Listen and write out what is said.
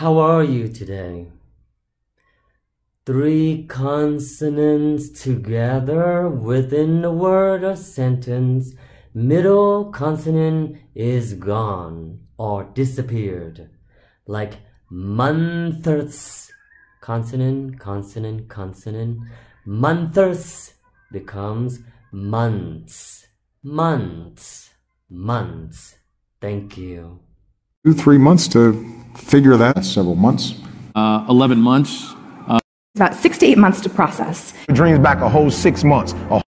How are you today? Three consonants together within the word or sentence, middle consonant is gone or disappeared. Like months, consonant, consonant, consonant. Months becomes months, months, months. Thank you. Two, three months to figure that? Several months. Uh, 11 months. Uh, about six to eight months to process. Dreams back a whole six months. A